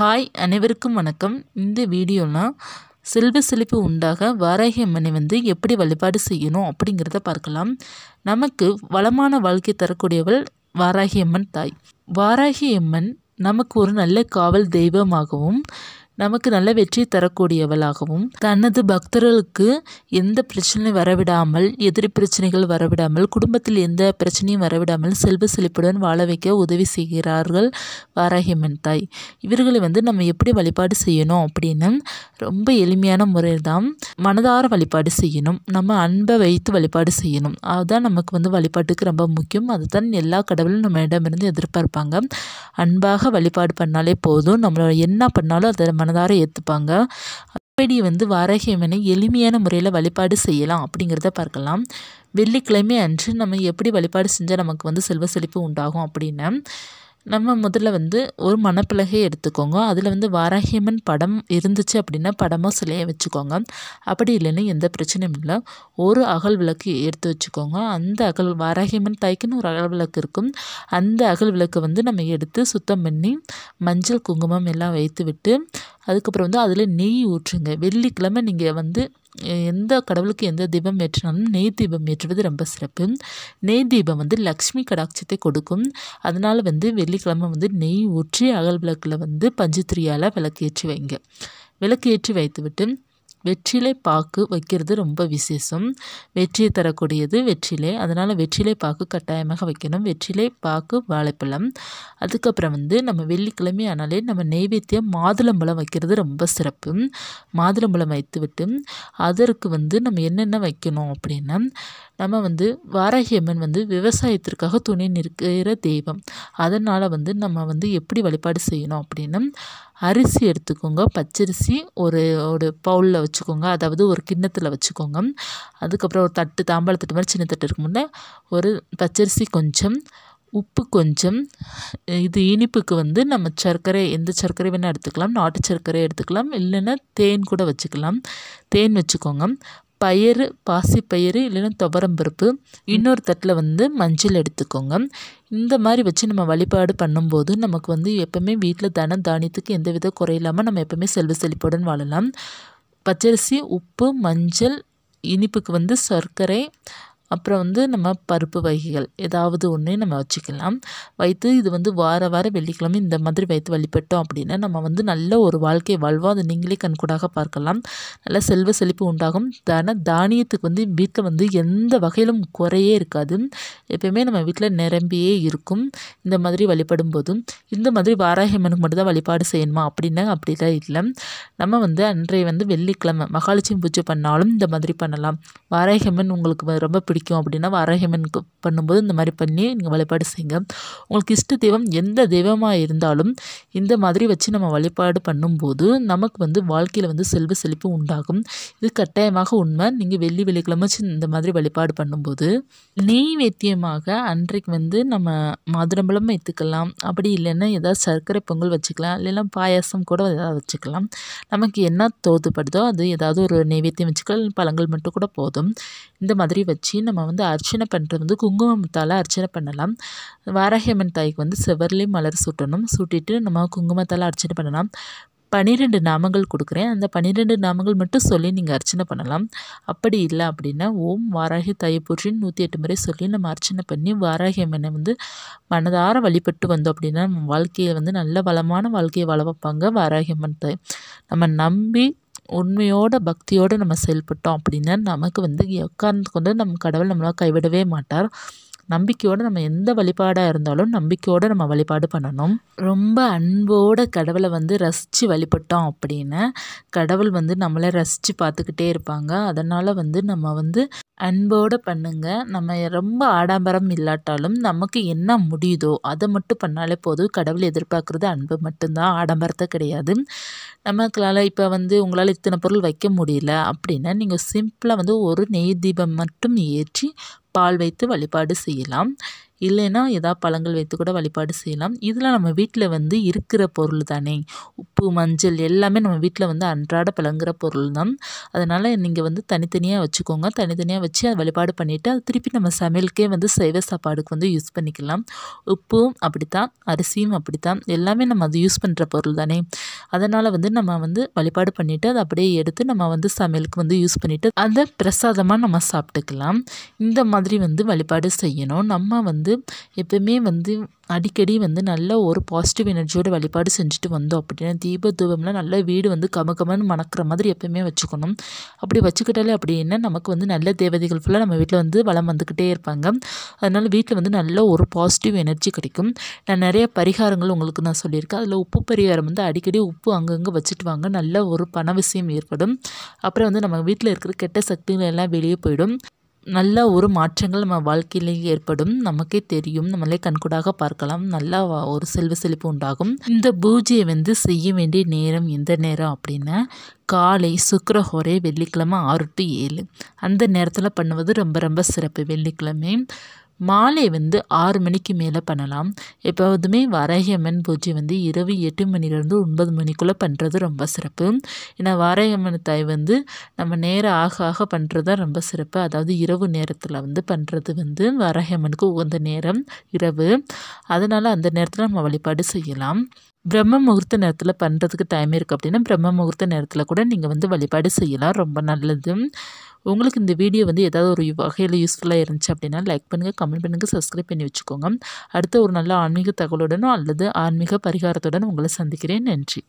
hi அனைவருக்கும் வணக்கம் இந்த வீடியோலாம் செல்வ செழிப்பு உண்டாக வாராகி அம்மனை வந்து எப்படி வழிபாடு செய்யணும் அப்படிங்கிறத பார்க்கலாம் நமக்கு வளமான வாழ்க்கை தரக்கூடியவள் வாராகி அம்மன் தாய் வாராகி அம்மன் நமக்கு ஒரு நல்ல காவல் தெய்வமாகவும் நமக்கு நல்ல வெற்றி தரக்கூடியவளாகவும் தனது பக்தர்களுக்கு எந்த பிரச்சனையும் வரவிடாமல் எதிரி பிரச்சனைகள் வரவிடாமல் குடும்பத்தில் எந்த பிரச்சனையும் வரவிடாமல் செல்வ செழிப்புடன் வாழ வைக்க உதவி செய்கிறார்கள் வாராகியம்மன் தாய் இவர்களை வந்து நம்ம எப்படி வழிபாடு செய்யணும் அப்படின்னு ரொம்ப எளிமையான முறையில் தான் மனதார வழிபாடு செய்யணும் நம்ம அன்பை வைத்து வழிபாடு செய்யணும் அதுதான் நமக்கு வந்து வழிபாட்டுக்கு ரொம்ப முக்கியம் அதுதான் எல்லா கடவுளும் நம்ம இடமிருந்து எதிர்பார்ப்பாங்க அன்பாக வழிபாடு பண்ணாலே போதும் நம்மளோட என்ன பண்ணாலும் அதை மன மனதார ஏற்றுப்பாங்க அப்படி வந்து வாராகியம்மனை எளிமையான முறையில் வழிபாடு செய்யலாம் அப்படிங்கிறத பார்க்கலாம் வெள்ளிக்கிழமை அன்று நம்ம எப்படி வழிபாடு செஞ்சால் நமக்கு வந்து செல்வ செழிப்பு உண்டாகும் அப்படின்னு நம்ம முதல்ல வந்து ஒரு மணப்பலகையை எடுத்துக்கோங்க அதில் வந்து வாராகியம்மன் படம் இருந்துச்சு அப்படின்னா படமாக சிலையை வச்சுக்கோங்க அப்படி இல்லைன்னு எந்த பிரச்சனையும் இல்லை ஒரு அகல் விளக்கு எடுத்து வச்சுக்கோங்க அந்த அகல் வாராகியம்மன் தாய்க்குன்னு ஒரு அகல் விளக்கு இருக்கும் அந்த அகல் விளக்கு வந்து நம்ம எடுத்து சுத்தம் பண்ணி மஞ்சள் குங்குமம் எல்லாம் வைத்து விட்டு அதுக்கப்புறம் வந்து அதில் நெய் ஊற்றுங்க வெள்ளிக்கிழமை நீங்கள் வந்து எந்த கடவுளுக்கு எந்த தீபம் ஏற்றினாலும் நெய் தீபம் ஏற்றுவது ரொம்ப சிறப்பு நெய் தீபம் வந்து லக்ஷ்மி கடாட்சத்தை கொடுக்கும் அதனால் வந்து வெள்ளிக்கிழமை வந்து நெய் ஊற்றி அகல் விளக்கில் வந்து பஞ்சுத்திரியால் விளக்கேற்றி வைங்க விளக்கு ஏற்றி வைத்துவிட்டு வெற்றிலை பாக்கு வைக்கிறது ரொம்ப விசேஷம் வெற்றியை தரக்கூடியது வெற்றிலை அதனால் வெற்றிலை பாக்கு கட்டாயமாக வைக்கணும் வெற்றிலை பாக்கு வாழைப்பழம் அதுக்கப்புறம் வந்து நம்ம வெள்ளிக்கிழமை ஆனாலே நம்ம நெய்வேத்தியம் மாதுளம்பழம் வைக்கிறது ரொம்ப சிறப்பு மாதுளம்பழம் வைத்துவிட்டு அதற்கு வந்து நம்ம என்னென்ன வைக்கணும் அப்படின்னா நம்ம வந்து வாராகியம்மன் வந்து விவசாயத்திற்காக துணை நிற்கிற தெய்வம் அதனால் வந்து நம்ம வந்து எப்படி வழிபாடு செய்யணும் அப்படின்னா அரிசி எடுத்துக்கோங்க பச்சரிசி ஒரு ஒரு பவுலில் வச்சுக்கோங்க அதாவது ஒரு கிண்ணத்தில் வச்சுக்கோங்க அதுக்கப்புறம் ஒரு தட்டு தட்டு மாதிரி சின்ன தட்டு இருக்கும்ல ஒரு பச்சரிசி கொஞ்சம் உப்பு கொஞ்சம் இது இனிப்புக்கு வந்து நம்ம சர்க்கரை எந்த சர்க்கரை வேணால் எடுத்துக்கலாம் நாட்டு சர்க்கரை எடுத்துக்கலாம் இல்லைன்னா தேன் கூட வச்சுக்கலாம் தேன் வச்சுக்கோங்க பயிறு பாசிப்பயிறு இல்லைன்னா துவரம்பருப்பு இன்னொரு தட்டில் வந்து மஞ்சள் எடுத்துக்கோங்க இந்த மாதிரி வச்சு நம்ம வழிபாடு பண்ணும்போது நமக்கு வந்து எப்போவுமே வீட்டில் தன தானியத்துக்கு எந்தவித குறையில்லாமல் நம்ம எப்போவுமே செல்வ செழிப்புடன் வாழலாம் பச்சரிசி உப்பு மஞ்சள் இனிப்புக்கு வந்து சர்க்கரை அப்புறம் வந்து நம்ம பருப்பு வகைகள் ஏதாவது ஒன்று நம்ம வச்சுக்கலாம் வைத்து இது வந்து வார வார வெள்ளிக்கிழமை இந்த மாதிரி வைத்து வழிபட்டோம் அப்படின்னா நம்ம வந்து நல்ல ஒரு வாழ்க்கை வாழ்வோம் அதை நீங்களே கண்கூடாக பார்க்கலாம் நல்ல செல்வ செழிப்பு உண்டாகும் தான தானியத்துக்கு வந்து வீட்டில் வந்து எந்த வகையிலும் குறையே இருக்காது எப்பயுமே நம்ம வீட்டில் நிரம்பியே இருக்கும் இந்த மாதிரி வழிபடும் போதும் இந்த மாதிரி வாராகியம்மனுக்கு மட்டும்தான் வழிபாடு செய்யணுமா அப்படின்னா அப்படிலாம் இல்லை நம்ம வந்து அன்றைய வந்து வெள்ளிக்கிழமை மகாலட்சுமி பூஜை பண்ணாலும் இந்த மாதிரி பண்ணலாம் வாராகியம்மன் உங்களுக்கு ரொம்ப பிடிக்கும் பிடிக்கும் அப்படின்னா வரஹிமனுக்கு பண்ணும்போது இந்த மாதிரி பண்ணி நீங்கள் வழிபாடு செய்யுங்க உங்களுக்கு இஷ்ட தெய்வம் எந்த தெய்வமாக இருந்தாலும் இந்த மாதிரி வச்சு நம்ம வழிபாடு பண்ணும்போது நமக்கு வந்து வாழ்க்கையில் வந்து செல்வ செழிப்பு உண்டாகும் இது கட்டாயமாக உண்மை நீங்கள் வெள்ளி வெள்ளிக்கிழமை இந்த மாதிரி வழிபாடு பண்ணும்போது நெய்வேத்தியமாக அன்றைக்கு வந்து நம்ம மதுரம்பழம் வைத்துக்கலாம் அப்படி இல்லைன்னா ஏதாவது சர்க்கரை பொங்கல் வச்சுக்கலாம் இல்லைன்னா பாயாசம் கூட ஏதாவது வச்சுக்கலாம் நமக்கு என்ன தோதுப்படுதோ அது ஏதாவது ஒரு நெய்வேத்தியம் வச்சுக்கலாம் பழங்கள் மட்டும் கூட போதும் இந்த மாதிரி வச்சு நம்ம வந்து அர்ச்சனை பண்ணுறது வந்து குங்குமத்தால் அர்ச்சனை பண்ணலாம் வாராகியம்மன் தாய்க்கு வந்து செவர்லேயும் மலர் சுட்டணும் சுட்டிட்டு நம்ம குங்குமத்தால் அர்ச்சனை பண்ணலாம் பன்னிரெண்டு நாமங்கள் கொடுக்குறேன் அந்த பன்னிரெண்டு நாமங்கள் மட்டும் சொல்லி நீங்கள் அர்ச்சனை பண்ணலாம் அப்படி இல்லை அப்படின்னா ஓம் வாராகி தாயை நூற்றி எட்டு முறை சொல்லி நம்ம அர்ச்சனை பண்ணி வாராகி அம்மனை வந்து மனதார வழிபட்டு வந்தோம் அப்படின்னா நம்ம வாழ்க்கையை வந்து நல்ல வளமான வாழ்க்கையை வள வைப்பாங்க வாராகியம்மன் தாய் நம்ம நம்பி உண்மையோட பக்தியோடு நம்ம செயல்பட்டோம் அப்படின்னா நமக்கு வந்து உட்கார்ந்து கொண்டு நம்ம கடவுள் நம்மளால் கைவிடவே மாட்டார் நம்பிக்கையோடு நம்ம எந்த வழிபாடாக இருந்தாலும் நம்பிக்கையோடு நம்ம வழிபாடு பண்ணணும் ரொம்ப அன்போடு கடவுளை வந்து ரசித்து வழிபட்டோம் அப்படின்னா கடவுள் வந்து நம்மளை ரசித்து பார்த்துக்கிட்டே இருப்பாங்க அதனால் வந்து நம்ம வந்து அன்போடு பண்ணுங்கள் நம்ம ரொம்ப ஆடம்பரம் இல்லாட்டாலும் நமக்கு என்ன முடியுதோ அதை மட்டும் பண்ணாலே போதும் கடவுள் எதிர்பார்க்குறது அன்பு மட்டும்தான் ஆடம்பரத்தை கிடையாது நமக்களால் இப்போ வந்து உங்களால் இத்தனை பொருள் வைக்க முடியல அப்படின்னா நீங்கள் சிம்பிளாக வந்து ஒரு நெய் தீபம் மட்டும் ஏற்றி பால் வைத்து வழிபாடு செய்யலாம் இல்லைன்னா ஏதாவது பழங்கள் வைத்து கூட வழிபாடு செய்யலாம் இதில் நம்ம வீட்டில் வந்து இருக்கிற பொருள் தானே உப்பு மஞ்சள் எல்லாமே நம்ம வீட்டில் வந்து அன்றாட பழங்குற பொருள் தான் அதனால் நீங்கள் வந்து தனித்தனியாக வச்சுக்கோங்க தனித்தனியாக வச்சு அதை வழிபாடு பண்ணிவிட்டு அது திருப்பி நம்ம சமையலுக்கே வந்து சைவ சாப்பாடுக்கு வந்து யூஸ் பண்ணிக்கலாம் உப்பும் அப்படித்தான் அரிசியும் அப்படித்தான் எல்லாமே நம்ம அது யூஸ் பண்ணுற பொருள் தானே அதனால் வந்து நம்ம வந்து வழிபாடு பண்ணிவிட்டு அதை அப்படியே எடுத்து நம்ம வந்து சமையலுக்கு வந்து யூஸ் பண்ணிவிட்டு அதை பிரசாதமாக நம்ம சாப்பிட்டுக்கலாம் இந்த மாதிரி வந்து வழிபாடு செய்யணும் நம்ம வந்து வந்து எப்பவுமே வந்து அடிக்கடி வந்து நல்ல ஒரு பாசிட்டிவ் எனர்ஜியோட வழிபாடு செஞ்சுட்டு வந்தோம் அப்படின்னா தீப தூபம்லாம் நல்ல வீடு வந்து கமகமன்னு மணக்கிற மாதிரி எப்பவுமே வச்சுக்கணும் அப்படி வச்சுக்கிட்டாலே அப்படின்னா நமக்கு வந்து நல்ல தேவதைகள் ஃபுல்லாக நம்ம வீட்டில் வந்து வளம் வந்துக்கிட்டே இருப்பாங்க அதனால் வீட்டில் வந்து நல்ல ஒரு பாசிட்டிவ் எனர்ஜி கிடைக்கும் நான் நிறைய பரிகாரங்கள் உங்களுக்கு நான் சொல்லியிருக்கேன் அதில் உப்பு பரிகாரம் வந்து அடிக்கடி உப்பு அங்கங்கே வச்சுட்டு வாங்க நல்ல ஒரு பண விஷயம் ஏற்படும் அப்புறம் வந்து நம்ம வீட்டில் இருக்கிற கெட்ட சக்திகள் எல்லாம் வெளியே போயிடும் நல்ல ஒரு மாற்றங்கள் நம்ம வாழ்க்கையிலே ஏற்படும் நமக்கே தெரியும் நம்மளே கண்கூடாக பார்க்கலாம் நல்லா ஒரு செல்வ செழிப்பு உண்டாகும் இந்த பூஜையை வந்து செய்ய வேண்டிய நேரம் எந்த நேரம் அப்படின்னா காலை சுக்கரஹோரே வெள்ளிக்கிழமை ஆறு டு ஏழு அந்த நேரத்தில் பண்ணுவது ரொம்ப ரொம்ப சிறப்பு வெள்ளிக்கிழமை மாலை வந்து ஆறு மணிக்கு மேலே பண்ணலாம் எப்போதுமே வாராகியம்மன் பூஜை வந்து இரவு எட்டு மணிலேருந்து ஒன்பது மணிக்குள்ளே பண்ணுறது ரொம்ப சிறப்பு ஏன்னா வாராகியம்மன் தாய் வந்து நம்ம நேரம் ஆக ஆக பண்ணுறது தான் ரொம்ப சிறப்பு அதாவது இரவு நேரத்தில் வந்து பண்ணுறது வந்து வாராகியம்மனுக்கு உகந்த நேரம் இரவு அதனால் அந்த நேரத்தில் நம்ம வழிபாடு செய்யலாம் பிரம்ம முகூர்த்த நேரத்தில் பண்ணுறதுக்கு டைம் இருக்குது அப்படின்னா பிரம்ம முகூர்த்த நேரத்தில் கூட நீங்கள் வந்து வழிபாடு செய்யலாம் ரொம்ப நல்லது உங்களுக்கு இந்த வீடியோ வந்து ஏதாவது ஒரு வகையில் யூஸ்ஃபுல்லாக இருந்துச்சு அப்படின்னா லைக் பண்ணுங்கள் கமெண்ட் பண்ணுங்கள் சப்ஸ்கிரைப் பண்ணி வச்சுக்கோங்க அடுத்த ஒரு நல்ல ஆன்மீக தகவலுடனும் அல்லது ஆன்மீக பரிகாரத்துடன் உங்களை சந்திக்கிறேன் நன்றி